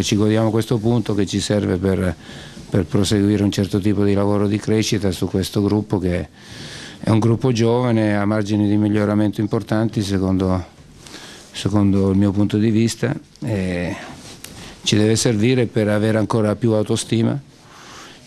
Ci godiamo questo punto che ci serve per, per, proseguire un certo tipo di lavoro di crescita su questo gruppo che è un gruppo giovane, a margini di miglioramento importanti secondo, secondo il mio punto di vista e ci deve servire per avere ancora più autostima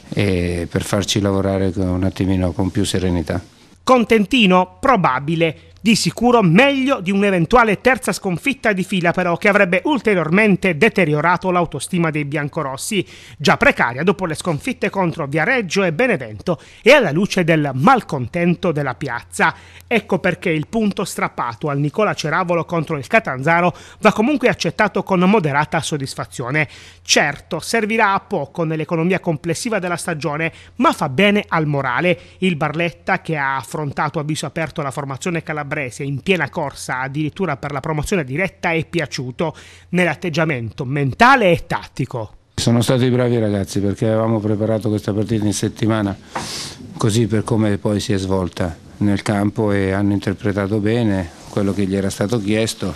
e per farci lavorare un attimino con più serenità. Contentino probabile di sicuro meglio di un'eventuale terza sconfitta di fila però che avrebbe ulteriormente deteriorato l'autostima dei biancorossi, già precaria dopo le sconfitte contro Viareggio e Benevento e alla luce del malcontento della piazza. Ecco perché il punto strappato al Nicola Ceravolo contro il Catanzaro va comunque accettato con moderata soddisfazione. Certo, servirà a poco nell'economia complessiva della stagione, ma fa bene al morale. Il Barletta, che ha affrontato a viso aperto la formazione calabrese Varese in piena corsa addirittura per la promozione diretta è piaciuto nell'atteggiamento mentale e tattico. Sono stati bravi ragazzi perché avevamo preparato questa partita in settimana così per come poi si è svolta nel campo e hanno interpretato bene quello che gli era stato chiesto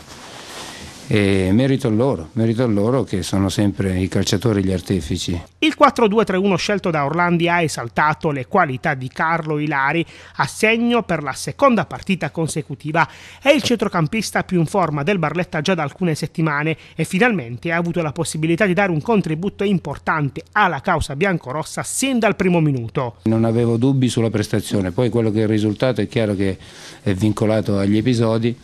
e merito loro, merito loro che sono sempre i calciatori gli artefici. Il 4-2-3-1 scelto da Orlandi ha esaltato le qualità di Carlo Ilari, a segno per la seconda partita consecutiva. È il centrocampista più in forma del Barletta già da alcune settimane e finalmente ha avuto la possibilità di dare un contributo importante alla causa biancorossa sin dal primo minuto. Non avevo dubbi sulla prestazione, poi quello che è il risultato è chiaro che è vincolato agli episodi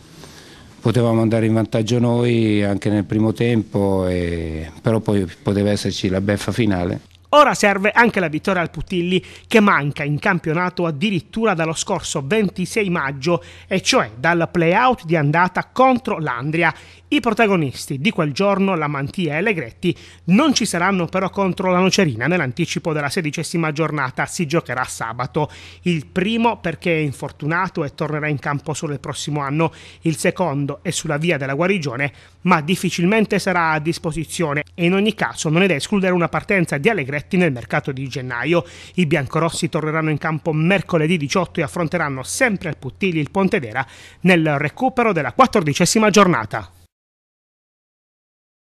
potevamo andare in vantaggio noi anche nel primo tempo, e, però poi poteva esserci la beffa finale. Ora serve anche la vittoria al Putilli che manca in campionato addirittura dallo scorso 26 maggio, e cioè dal playout di andata contro l'Andria. I protagonisti di quel giorno, la Mantia e Legretti, non ci saranno però contro la Nocerina nell'anticipo della sedicesima giornata, si giocherà sabato. Il primo perché è infortunato e tornerà in campo solo il prossimo anno, il secondo è sulla via della guarigione, ma difficilmente sarà a disposizione e in ogni caso non è da escludere una partenza di Allegretti diretti nel mercato di gennaio. I biancorossi torneranno in campo mercoledì 18 e affronteranno sempre al Puttili il Pontedera nel recupero della quattordicesima giornata.